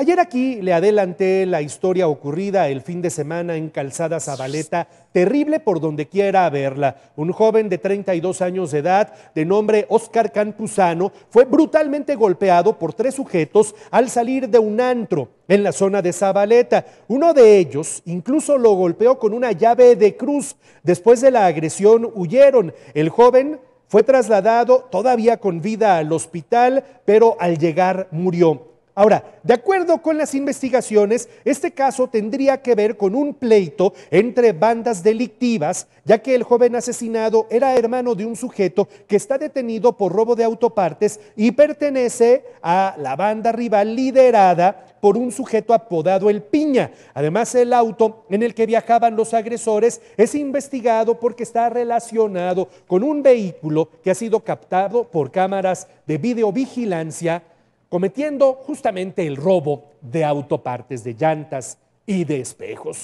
Ayer aquí le adelanté la historia ocurrida el fin de semana en Calzada Zabaleta, terrible por donde quiera verla. Un joven de 32 años de edad, de nombre Oscar Campuzano, fue brutalmente golpeado por tres sujetos al salir de un antro en la zona de Zabaleta. Uno de ellos incluso lo golpeó con una llave de cruz. Después de la agresión huyeron. El joven fue trasladado todavía con vida al hospital, pero al llegar murió. Ahora, de acuerdo con las investigaciones, este caso tendría que ver con un pleito entre bandas delictivas, ya que el joven asesinado era hermano de un sujeto que está detenido por robo de autopartes y pertenece a la banda rival liderada por un sujeto apodado El Piña. Además, el auto en el que viajaban los agresores es investigado porque está relacionado con un vehículo que ha sido captado por cámaras de videovigilancia cometiendo justamente el robo de autopartes de llantas y de espejos.